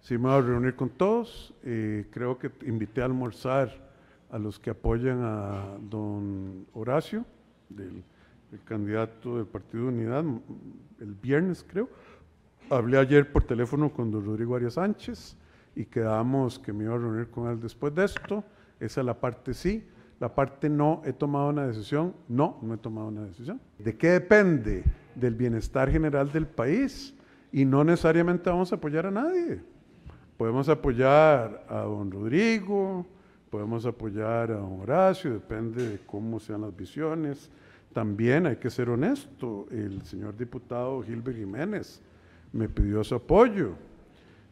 sí me voy a reunir con todos. creo que invité a almorzar a los que apoyan a don Horacio, del, el candidato del Partido Unidad, el viernes creo. Hablé ayer por teléfono con don Rodrigo Arias Sánchez y quedamos que me iba a reunir con él después de esto. Esa es la parte sí. La parte no, he tomado una decisión. No, no he tomado una decisión. ¿De qué depende? Del bienestar general del país. Y no necesariamente vamos a apoyar a nadie. Podemos apoyar a don Rodrigo, podemos apoyar a don Horacio, depende de cómo sean las visiones. También hay que ser honesto, el señor diputado Gilbert Jiménez me pidió su apoyo.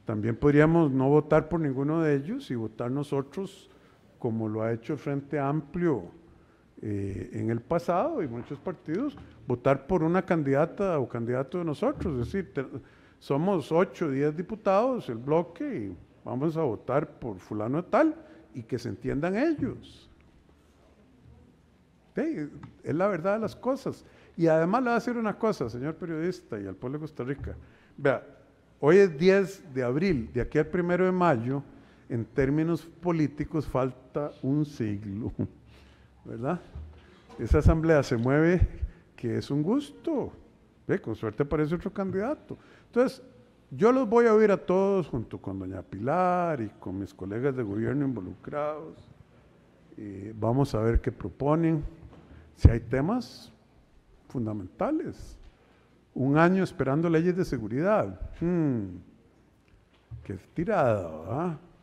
También podríamos no votar por ninguno de ellos y votar nosotros como lo ha hecho el Frente Amplio eh, en el pasado y muchos partidos, votar por una candidata o candidato de nosotros. Es decir, somos 8 o 10 diputados, el bloque, y vamos a votar por fulano tal y que se entiendan ellos. es la verdad de las cosas. Y además le voy a decir una cosa, señor periodista y al pueblo de Costa Rica. Vea, hoy es 10 de abril, de aquí al primero de mayo, en términos políticos falta un siglo, ¿verdad? Esa asamblea se mueve, que es un gusto con suerte aparece otro candidato. Entonces, yo los voy a oír a todos junto con doña Pilar y con mis colegas de gobierno involucrados. vamos a ver qué proponen. Si hay temas fundamentales. Un año esperando leyes de seguridad. Hmm, qué tirada, ¿verdad?